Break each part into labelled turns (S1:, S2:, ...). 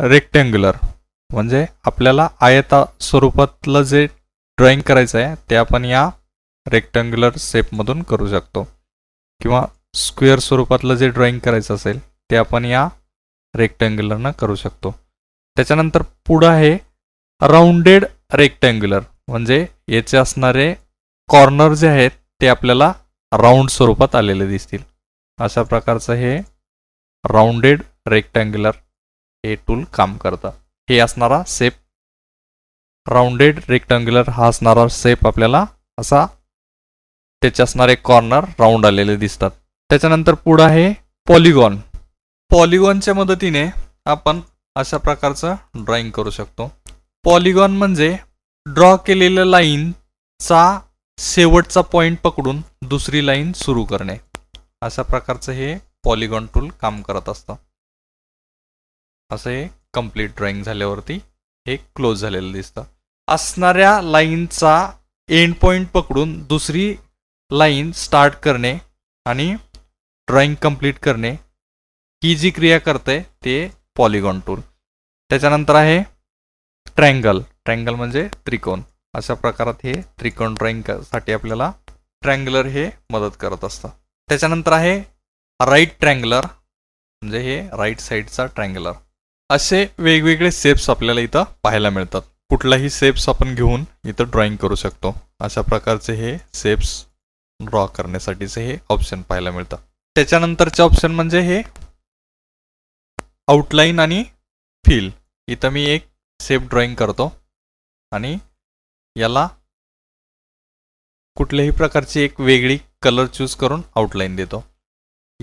S1: rectangular म्हणजे आपल्याला आयता स्वरूपातलं जे ड्रॉइंग करायचं आहे ते आपण या रेक्टँग्युलर शेपमधून करू शकतो किंवा स्क्वेअर स्वरूपातलं जे ड्रॉइंग करायचं असेल ते आपण या रेक्टँग्युलरनं करू शकतो त्याच्यानंतर पुढं आहे राऊंडेड रेक्टँग्युलर म्हणजे याचे असणारे कॉर्नर जे आहेत ते आपल्याला राऊंड स्वरूपात आलेले दिसतील अशा प्रकारचं हे राऊंडेड रेक्टँग्युलर हे टूल काम करतं हे असणारा सेप राऊंडेड रेक्टेंगुलर हा असणारा सेप आपल्याला असा त्याचे असणारे कॉर्नर राऊंड आलेले दिसतात त्याच्यानंतर पुढं आहे पॉलिगॉन पॉलिगॉनच्या मदतीने आपण अशा प्रकारचं ड्रॉइंग करू शकतो पॉलिगॉन म्हणजे ड्रॉ केलेल्या लाईनचा शेवटचा पॉईंट पकडून दुसरी लाईन सुरू करणे अशा प्रकारचं हे पॉलिगॉन टूल काम करत असतं असं हे कम्प्लीट ड्रॉइंग झाल्यावरती हे क्लोज झालेलं दिसतं असणाऱ्या लाईनचा एंड पॉईंट पकडून दुसरी लाईन स्टार्ट करणे आणि ड्रॉइंग कंप्लीट करणे ही जी क्रिया करते ते पॉलिगॉन टूल त्याच्यानंतर आहे ट्रँगल ट्रँगल म्हणजे त्रिकोण अशा प्रकारात हे त्रिकोण ड्रॉइंगसाठी आपल्याला ट्रँगलर हे मदत करत असतं त्याच्यानंतर आहे राईट ट्रँगलर म्हणजे हे राईट साईडचा ट्रँगलर असे वेगवेगळे सेप्स आपल्याला इथं पाहायला मिळतात कुठलाही सेप्स आपण घेऊन इथं ड्रॉइंग करू शकतो अशा प्रकारचे हे सेप्स ड्रॉ करण्यासाठीचे हे ऑप्शन पाहायला मिळतं त्याच्यानंतरचे ऑप्शन म्हणजे हे आउटलाईन आणि फील इथं मी एक सेप ड्रॉइंग करतो आणि याला कुठल्याही प्रकारची एक वेगळी कलर चूज करून आउटलाईन देतो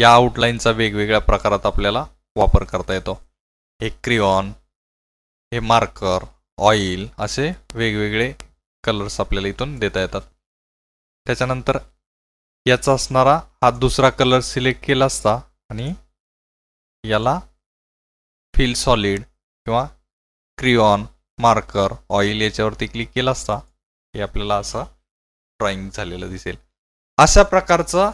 S1: या आउटलाईनचा वेगवेगळ्या प्रकारात आपल्याला वापर करता येतो हे क्रिऑन हे मार्कर ऑइल असे वेगवेगळे कलर्स आपल्याला इथून देता येतात त्याच्यानंतर याचा असणारा हा दुसरा कलर सिलेक्ट केला असता आणि याला फिल सॉलिड किंवा क्रिऑन मार्कर ऑइल याच्यावरती क्लिक केला असता हे आपल्याला असं ड्रॉइंग झालेलं दिसेल अशा प्रकारचं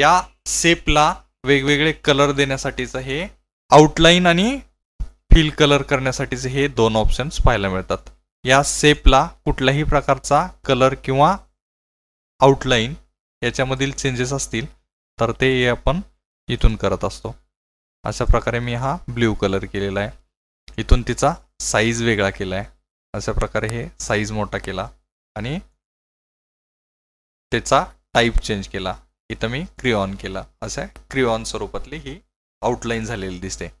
S1: या सेपला वेगवेगळे कलर देण्यासाठीचं हे आउटलाईन आणि फिल कलर करण्यासाठीचे हे दोन ऑप्शन्स पाहायला मिळतात या सेपला कुठल्याही प्रकारचा कलर किंवा आउटलाईन याच्यामधील चेंजेस असतील तर ते आपण इथून करत असतो अशा प्रकारे मी हा ब्ल्यू कलर केलेला आहे इथून तिचा साईज वेगळा केला आहे अशा प्रकारे हे साईज मोठा केला आणि त्याचा टाईप चेंज केला इथं मी क्रिओन केला अशा क्रिओन स्वरूपातली ही आउटलाईन झालेली दिसते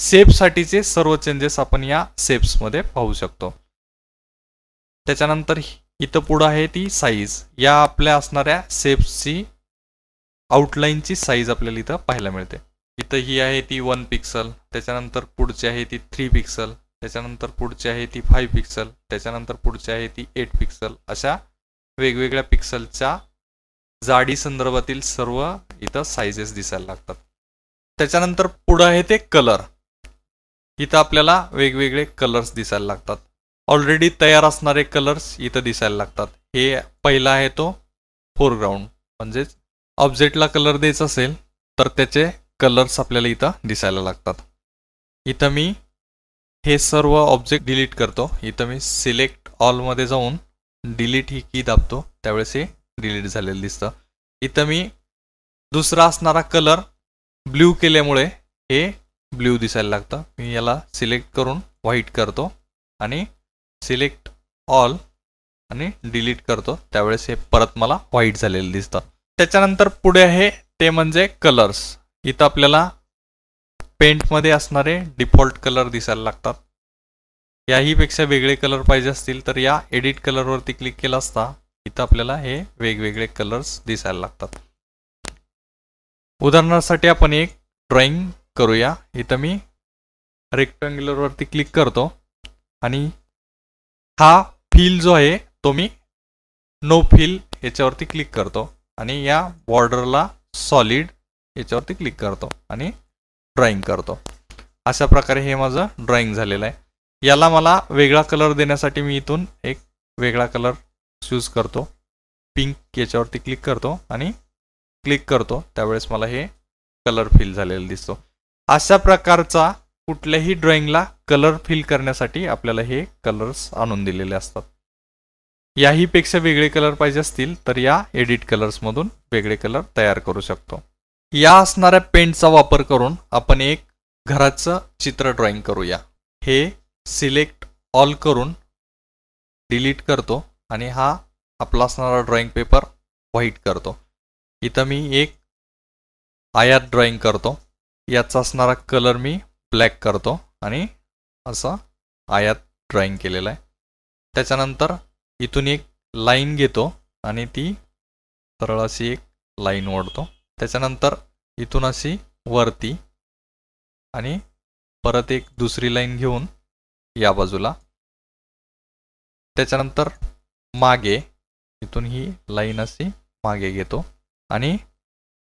S1: सेपसाठीचे सर्व चेंजेस आपण या सेप्समध्ये पाहू शकतो त्याच्यानंतर इथं पुढं आहे ती साईज या आपल्या असणाऱ्या सेप्सची आउटलाईनची साईज आपल्याला इथं पाहायला मिळते इथं ही आहे ती वन पिक्सल त्याच्यानंतर पुढची आहे ती थ्री पिक्सल त्याच्यानंतर पुढची आहे ती फाईव्ह पिक्सल त्याच्यानंतर पुढची आहे ती एट पिक्सल अशा वेगवेगळ्या पिक्सलच्या जाडी संदर्भातील सर्व इथं साईजेस दिसायला लागतात त्याच्यानंतर पुढं आहे ते कलर इथं आपल्याला वेगवेगळे कलर्स दिसायला लागतात ऑलरेडी तयार असणारे कलर्स इथं दिसायला लागतात हे पहिला आहे तो फोरग्राऊंड म्हणजेच ऑब्जेक्टला कलर द्यायचा असेल तर त्याचे कलर्स आपल्याला इथं दिसायला लागतात इथं मी हे सर्व ऑब्जेक्ट डिलीट करतो इथं मी सिलेक्ट ऑलमध्ये जाऊन डिलीट ही की दाबतो त्यावेळेस हे डिलीट झालेलं दिसतं इथं मी दुसरा असणारा कलर ब्ल्यू केल्यामुळे हे ब्ल्यू दिसायला लागतं मी याला सिलेक्ट करून व्हाईट करतो आणि सिलेक्ट ऑल आणि डिलीट करतो त्यावेळेस हे परत मला व्हाईट झालेलं दिसतात त्याच्यानंतर पुढे आहे ते म्हणजे कलर्स इथं आपल्याला पेंटमध्ये असणारे डिफॉल्ट कलर दिसायला लागतात याहीपेक्षा वेगळे कलर पाहिजे असतील तर या एडिट कलरवरती क्लिक केला असता इथं आपल्याला हे वेगवेगळे कलर्स दिसायला लागतात उदाहरणासाठी आपण एक ड्रॉइंग करूया इथं मी रेक्टँग्युलरवरती क्लिक करतो आणि हा फील जो आहे तो मी नो फील याच्यावरती क्लिक करतो आणि या बॉर्डरला सॉलिड याच्यावरती क्लिक करतो आणि ड्रॉइंग करतो अशा प्रकारे हे माझं ड्रॉइंग झालेलं आहे याला मला वेगळा कलर देण्यासाठी मी इथून एक वेगळा कलर चूज करतो पिंक याच्यावरती क्लिक करतो आणि क्लिक करतो त्यावेळेस मला हे कलर फील झालेलं दिसतो अशा प्रकारचा कुठल्याही ड्रॉइंगला कलर फिल करण्यासाठी आपल्याला हे कलर्स आणून दिलेले असतात याहीपेक्षा वेगळे कलर पाहिजे असतील तर या एडिट कलर्समधून वेगळे कलर तयार करू शकतो या असणाऱ्या पेंटचा वापर करून आपण एक घराचं चित्र ड्रॉइंग करूया हे सिलेक्ट ऑल करून डिलीट करतो आणि हा आपला असणारा ड्रॉइंग पेपर व्हाईट करतो इथं मी एक आयात ड्रॉइंग करतो याचा असणारा कलर मी ब्लॅक करतो आणि असं आयात ड्रॉईंग केलेलं आहे त्याच्यानंतर इथून एक लाईन घेतो आणि ती सरळ अशी एक लाईन ओढतो त्याच्यानंतर इथून अशी वरती आणि परत एक दुसरी लाईन घेऊन या बाजूला त्याच्यानंतर मागे इथून ही लाईन अशी मागे घेतो आणि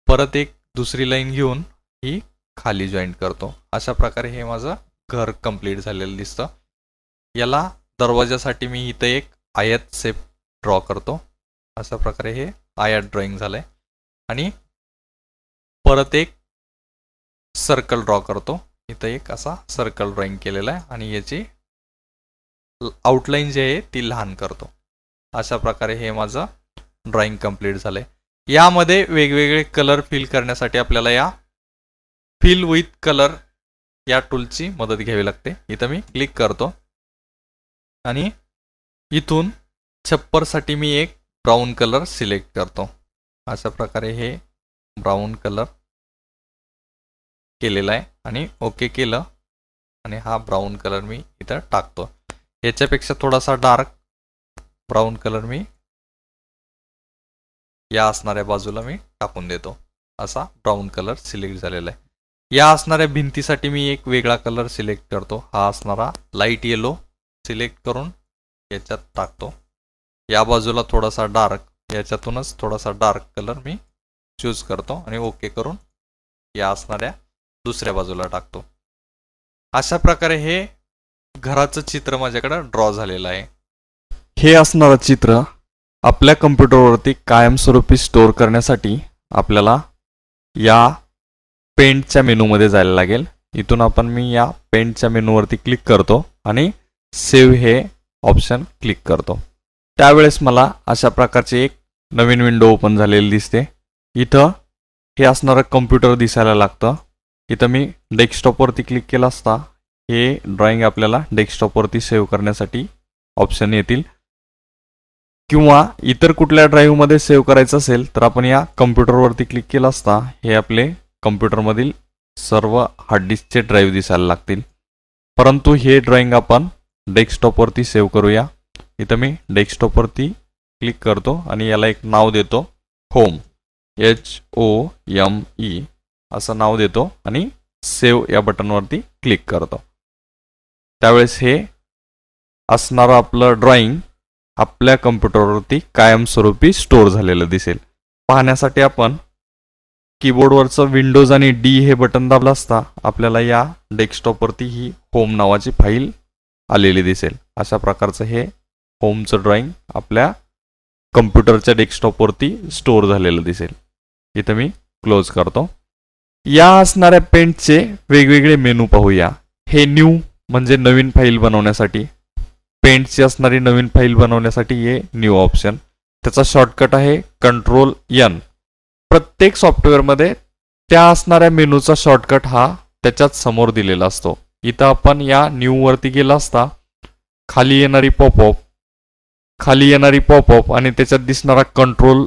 S1: परत एक दुसरी लाईन घेऊन ही खाली जॉईंट करतो अशा प्रकारे हे माझं घर कंप्लीट झालेलं दिसतं याला दरवाजासाठी मी इथं एक आयात सेप ड्रॉ करतो अशा प्रकारे हे आयात ड्रॉइंग झालं आहे आणि परत एक सर्कल ड्रॉ करतो इथं एक असा सर्कल ड्रॉईंग केलेला आहे आणि याची आउटलाईन जी आहे ती लहान करतो अशा प्रकारे हे माझं ड्रॉइंग कंप्लीट झालं आहे यामध्ये वेगवेगळे कलर फिल करण्यासाठी आपल्याला या फिल विथ कलर या टूलची मदत घ्यावी लागते इथं मी क्लिक करतो आणि इथून छप्परसाठी मी एक ब्राऊन कलर सिलेक्ट करतो अशा प्रकारे हे ब्राऊन कलर केलेला आहे आणि ओके केलं आणि हा ब्राऊन कलर मी इथं टाकतो याच्यापेक्षा थोडासा डार्क ब्राऊन कलर मी या असणाऱ्या बाजूला मी टाकून देतो असा ब्राऊन कलर सिलेक्ट झालेला आहे या असणाऱ्या भिंतीसाठी मी एक वेगळा कलर सिलेक्ट करतो हा असणारा लाईट येलो सिलेक्ट करून याच्यात टाकतो या बाजूला थोडासा डार्क याच्यातूनच थोडासा डार्क कलर मी चूज करतो आणि ओके करून या असणाऱ्या दुसऱ्या बाजूला टाकतो अशा प्रकारे हे घराचं चित्र माझ्याकडं ड्रॉ झालेलं आहे हे असणारं चित्र आपल्या कम्प्युटरवरती कायमस्वरूपी स्टोअर करण्यासाठी आपल्याला या पेंटच्या मेनूमध्ये जायला लागेल इथून आपण मी या पेंटच्या मेनूवरती क्लिक करतो आणि सेव्ह हे ऑप्शन क्लिक करतो त्यावेळेस मला अशा प्रकारचे एक नवीन विंडो ओपन झालेली दिसते इथं हे असणारं कम्प्युटर दिसायला लागतं इथं मी डेस्कटॉपवरती क्लिक केला असता हे ड्रॉइंग आपल्याला डेस्कटॉपवरती सेव्ह करण्यासाठी ऑप्शन येतील किंवा इतर कुठल्या ड्राईव्हमध्ये सेव्ह करायचं असेल तर आपण या कम्प्युटरवरती क्लिक केला असता हे आपले कम्प्युटरमधील सर्व हार्ड डिस्कचे ड्राईव्ह दिसायला लागतील परंतु हे ड्रॉइंग आपण डेस्कटॉपवरती सेव्ह करूया इथं मी डेस्कटॉपवरती क्लिक करतो आणि याला एक नाव देतो home H O M E असं नाव देतो आणि सेव्ह या बटनवरती क्लिक करतो त्यावेळेस हे असणारं आपलं ड्रॉइंग आपल्या कम्प्युटरवरती कायमस्वरूपी स्टोअर झालेलं दिसेल पाहण्यासाठी आपण कीबोर्डवरचं विंडोज आणि डी हे बटन दाबलं असता आपल्याला या डेस्कटॉपवरती ही होम नावाची फाईल आलेली दिसेल अशा प्रकारचं हे होमचं ड्रॉइंग आपल्या कम्प्युटरच्या डेस्कटॉपवरती स्टोअर झालेलं दिसेल इथं मी क्लोज करतो या असणाऱ्या पेंटचे वेगवेगळे मेनू पाहूया हे न्यू म्हणजे नवीन फाईल बनवण्यासाठी पेंटची असणारी नवीन फाईल बनवण्यासाठी हे न्यू ऑप्शन त्याचा शॉर्टकट आहे कंट्रोल यन प्रत्येक सॉफ्टवेअरमध्ये त्या असणाऱ्या मेनूचा शॉर्टकट हा त्याच्यात समोर दिलेला असतो इथं आपण या न्यूवरती गेला असता खाली येणारी पॉपअप खाली येणारी पॉपअप आणि त्याच्यात दिसणारा कंट्रोल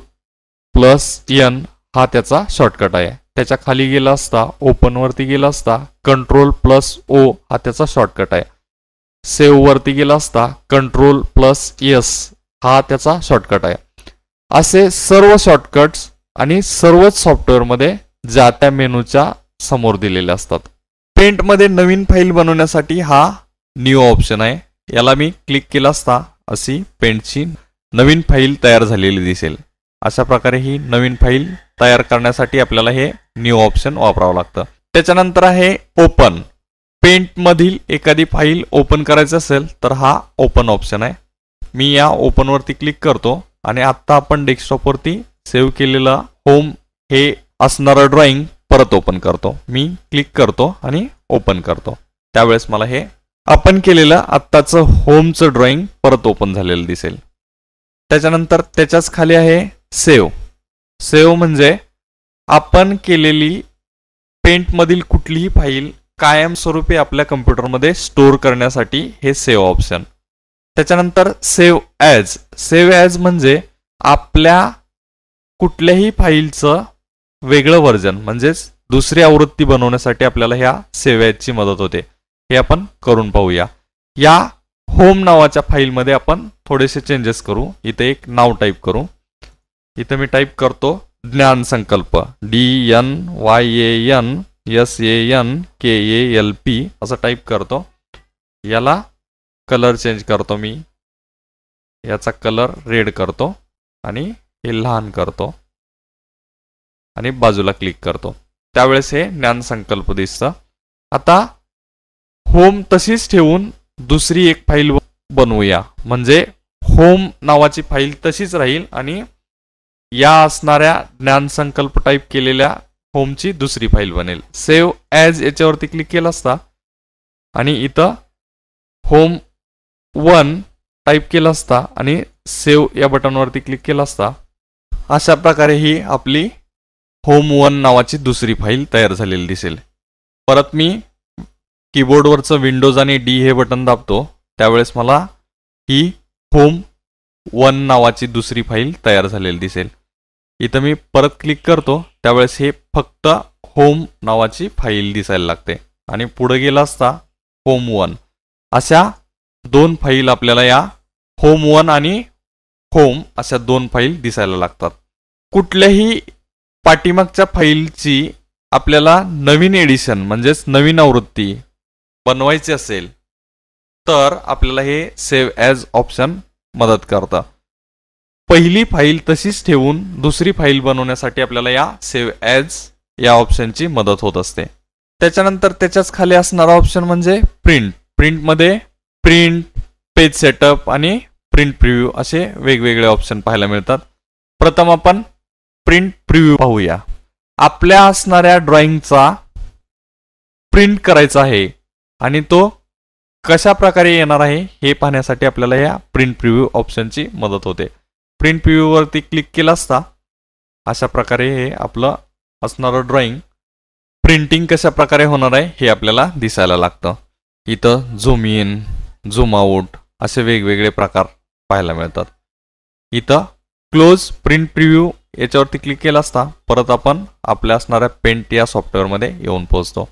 S1: प्लस एन हा त्याचा शॉर्टकट आहे त्याच्या खाली गेला असता ओपनवरती गेला असता कंट्रोल प्लस ओ हा त्याचा शॉर्टकट आहे सेव्हवरती गेला असता कंट्रोल प्लस एस हा त्याचा शॉर्टकट आहे असे सर्व शॉर्टकट्स आणि सर्वच सॉफ्टवेअरमध्ये ज्या त्या मेनूच्या समोर दिलेल्या असतात पेंटमध्ये नवीन फाईल बनवण्यासाठी हा न्यू ऑप्शन आहे याला मी क्लिक केला असता अशी पेंटची नवीन फाईल तयार झालेली दिसेल अशा प्रकारे ही नवीन फाईल तयार करण्यासाठी आपल्याला हे न्यू ऑप्शन वापरावं लागतं त्याच्यानंतर आहे ओपन पेंटमधील एखादी फाईल ओपन करायचं असेल तर हा ओपन ऑप्शन आहे मी या ओपनवरती क्लिक करतो आणि आत्ता आपण डेस्कटॉपवरती सेव्ह केलेला होम हे असणारं ड्रॉइंग परत ओपन करतो मी क्लिक करतो आणि ओपन करतो त्यावेळेस मला हे आपण केलेलं आत्ताचं होमचं ड्रॉइंग परत ओपन झालेलं दिसेल त्याच्यानंतर त्याच्याच खाली आहे सेव सेव म्हणजे आपण केलेली पेंटमधील कुठलीही फाईल कायमस्वरूपी आपल्या कम्प्युटरमध्ये स्टोअर करण्यासाठी हे सेव्ह ऑप्शन त्याच्यानंतर सेव्ह ॲज सेव ॲज म्हणजे आपल्या कुठल्याही फाईलचं वेगळं व्हर्जन म्हणजेच दुसरी आवृत्ती बनवण्यासाठी आपल्याला ह्या सेव्याची मदत होते हे आपण करून पाहूया या होम नावाच्या फाईलमध्ये आपण थोडेसे चेंजेस करू इथे एक नाव टाईप करू इथे मी टाईप करतो Gyan Sankalp D N Y N S N K A L P असं टाईप करतो याला कलर चेंज करतो मी याचा कलर रेड करतो आणि हे लहान करतो आणि बाजूला क्लिक करतो त्यावेळेस हे ज्ञान संकल्प दिसतं आता होम तशीच ठेवून दुसरी एक फाईल बनवूया म्हणजे होम नावाची फाईल तशीच राहील आणि या असणाऱ्या ज्ञान संकल्प टाईप केलेल्या होमची दुसरी फाईल बनेल सेव्ह ॲज याच्यावरती क्लिक केलं असता आणि इथं होम वन टाईप केलं असता आणि सेव्ह या बटनवरती क्लिक केलं असता अशा प्रकारे ही आपली होम वन नावाची दुसरी फाईल तयार झालेली दिसेल परत मी कीबोर्डवरचं विंडोज आणि डी हे बटन दाबतो त्यावेळेस मला ही होम वन नावाची दुसरी फाईल तयार झालेली दिसेल इथं मी परत क्लिक करतो त्यावेळेस हे फक्त होम नावाची फाईल दिसायला लागते आणि पुढे गेला असता होम वन अशा दोन फाईल आपल्याला या होम वन आणि होम अशा दोन फाईल दिसायला लागतात कुठल्याही पाठीमागच्या फाईलची आपल्याला नवीन एडिशन म्हणजेच नवीन आवृत्ती बनवायची असेल तर आपल्याला हे सेव्ह ॲज ऑप्शन मदत करतं पहिली फाईल तशीच ठेवून दुसरी फाईल बनवण्यासाठी आपल्याला या सेव्ह ॲज या ऑप्शनची मदत होत असते त्याच्यानंतर त्याच्याच खाली असणारा ऑप्शन म्हणजे प्रिंट प्रिंटमध्ये प्रिंट पेज सेटअप आणि प्रिंट प्रिव्यू असे वेगवेगळे ऑप्शन पाहायला मिळतात प्रथम आपण प्रिंट प्रिव्ह्यू पाहूया आपल्या असणाऱ्या ड्रॉइंगचा प्रिंट करायचा आहे आणि तो कशा प्रकारे येणार आहे हे पाहण्यासाठी आपल्याला या प्रिंट प्रिव्ह्यू ऑप्शनची मदत होते प्रिंट वरती क्लिक केलं असता अशा प्रकारे हे आपलं असणारं ड्रॉइंग प्रिंटिंग कशा प्रकारे होणार आहे हे आपल्याला दिसायला लागतं इथं झूम इन झूम आऊट असे वेगवेगळे प्रकार पाहायला मिळतात इथं क्लोज प्रिंट प्रिव्ह्यू याच्यावरती क्लिक केला असता परत आपण आपल्या असणाऱ्या पेंट या सॉफ्टवेअरमध्ये येऊन पोहोचतो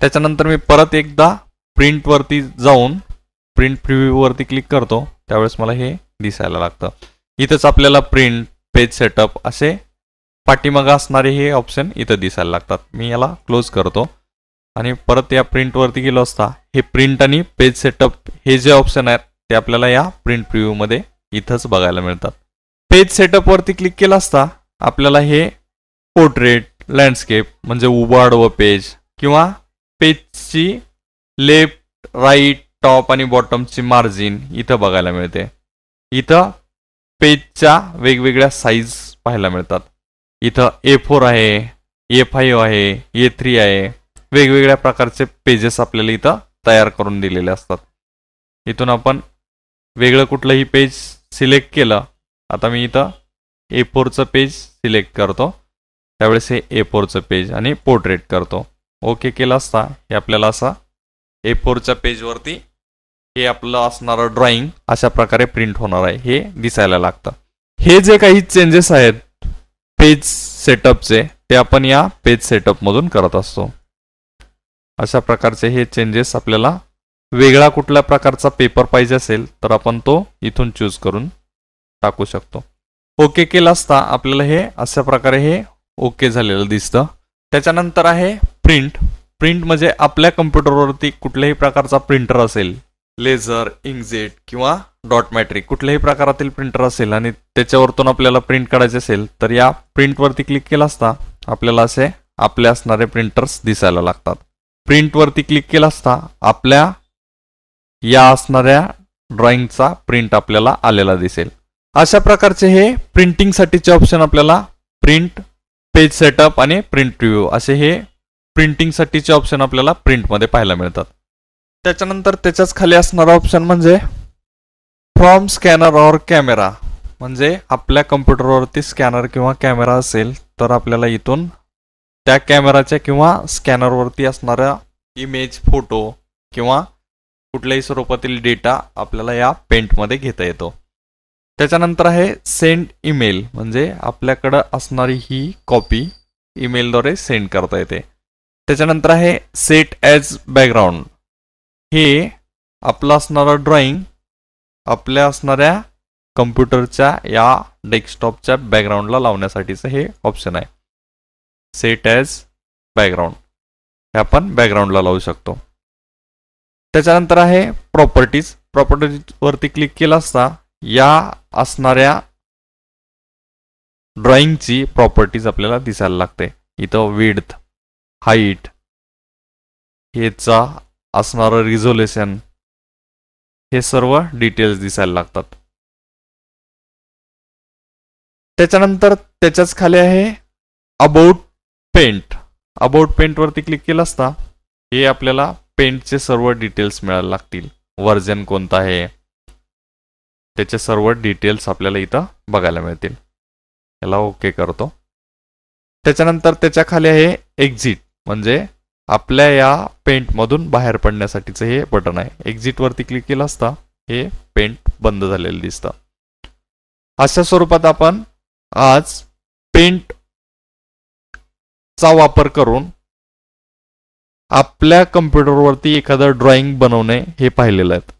S1: त्याच्यानंतर मी परत एकदा प्रिंटवरती जाऊन प्रिंट प्रिव्ह्यूवरती क्लिक करतो त्यावेळेस मला हे दिसायला लागतं इथंच आपल्याला प्रिंट पेज सेटअप असे पाठीमागा असणारे हे ऑप्शन इथं दिसायला लागतात मी याला क्लोज करतो आणि परत या प्रिंटवरती गेलो असता हे प्रिंट आणि पेज सेटअप हे जे ऑप्शन आहेत ते आपल्याला या प्रिंट मध्ये इथंच बघायला मिळतात पेज सेटअप वरती क्लिक केला असता आपल्याला हे पोर्ट्रेट लँडस्केप म्हणजे उबाड व पेज किंवा पेजची लेफ्ट राईट टॉप आणि बॉटमची मार्जिन इथं बघायला मिळते इथं पेजच्या वेगवेगळ्या साईज पाहायला मिळतात इथं ए फोर आहे ए फाईव्ह आहे ए थ्री आहे वेगवेगळ्या प्रकारचे पेजेस आपल्याला इथं तयार करून दिलेले असतात इथून आपण वेगळं कुठलंही पेज सिलेक्ट केलं आता मी इथं ए फोरचं पेज सिलेक्ट करतो त्यावेळेस हे ए फोरचं पेज आणि पोर्ट्रेट करतो ओके केलं असता हे आपल्याला असा ए फोरच्या पेजवरती हे आपलं असणारं ड्रॉइंग अशा प्रकारे प्रिंट होणार आहे हे दिसायला लागतं हे जे काही चेंजेस आहेत पेज सेटअपचे ते आपण या पेज सेटअपमधून करत असतो अशा प्रकारचे हे चेंजेस आपल्याला वेगळा कुठल्या प्रकारचा पेपर पाहिजे असेल तर आपण तो इथून चूज करून टाकू शकतो ओके केला असता आपल्याला हे अशा प्रकारे हे ओके झालेलं दिसतं त्याच्यानंतर आहे प्रिंट प्रिंट म्हणजे आपल्या कम्प्युटरवरती कुठल्याही प्रकारचा प्रिंटर असेल लेझर इंकजेट किंवा डॉट मॅट्रिक कुठल्याही प्रकारातील प्रिंटर असेल आणि त्याच्यावरतून आपल्याला प्रिंट काढायचे असेल तर या प्रिंटवरती क्लिक केला असता आपल्याला असे आपले असणारे प्रिंटर्स दिसायला लागतात प्रिंटवरती क्लिक केला असता आपल्या या असणाऱ्या ड्रॉइंगचा प्रिंट आपल्याला आलेला दिसेल अशा प्रकारचे हे प्रिंटिंगसाठीचे ऑप्शन आपल्याला प्रिंट पेज सेटअप आणि प्रिंट रिव्ह्यू असे हे प्रिंटिंगसाठीचे ऑप्शन आपल्याला प्रिंटमध्ये पाहायला मिळतात त्याच्यानंतर त्याच्याच खाली असणारा ऑप्शन म्हणजे फ्रॉम स्कॅनर ऑर कॅमेरा म्हणजे आपल्या कम्प्युटरवरती स्कॅनर किंवा कॅमेरा असेल तर आपल्याला इथून त्या कॅमेराच्या किंवा स्कॅनरवरती असणाऱ्या इमेज फोटो किंवा कुठल्याही स्वरूपातील डेटा आपल्याला या पेंटमध्ये घेता येतो त्याच्यानंतर आहे सेंड ईमेल म्हणजे आपल्याकडं असणारी ही कॉपी ईमेलद्वारे सेंड करता येते त्याच्यानंतर आहे सेट ॲज बॅकग्राऊंड हे आपलं असणारं ड्रॉइंग आपल्या असणाऱ्या कम्प्युटरच्या या डेस्कटॉपच्या बॅकग्राऊंडला लावण्यासाठीचं हे ऑप्शन आहे सेट ॲज बॅकग्राऊंड हे आपण बॅकग्राऊंडला लावू शकतो त्याच्यानंतर आहे प्रॉपर्टीज प्रॉपर्टीजवरती क्लिक केला असता या असणाऱ्या ड्रॉइंगची प्रॉपर्टीज आपल्याला दिसायला लागते इथं विड्थ हाईट हेचा असणारं रिझोल्युशन हे सर्व डिटेल्स दिसायला लागतात त्याच्यानंतर त्याच्याच खाली आहे अबाउट पेंट अबाउट पेंटवरती क्लिक केलं असता हे आपल्याला पेंटचे सर्व डिटेल्स मिळायला लागतील व्हर्जन कोणता आहे त्याचे सर्व डिटेल्स आपल्याला इथं बघायला मिळतील याला ओके करतो त्याच्यानंतर त्याच्या खाली आहे एक्झिट म्हणजे आपल्या या पेंटमधून बाहेर पडण्यासाठीचं हे बटन आहे एक्झिट वरती क्लिक केलं असता हे पेंट बंद झालेले दिसतं अशा स्वरूपात आपण आज पेंट चा वापर करून आपल्या कम्प्युटरवरती एखादं ड्रॉइंग बनवणे हे पाहिलेलं आहे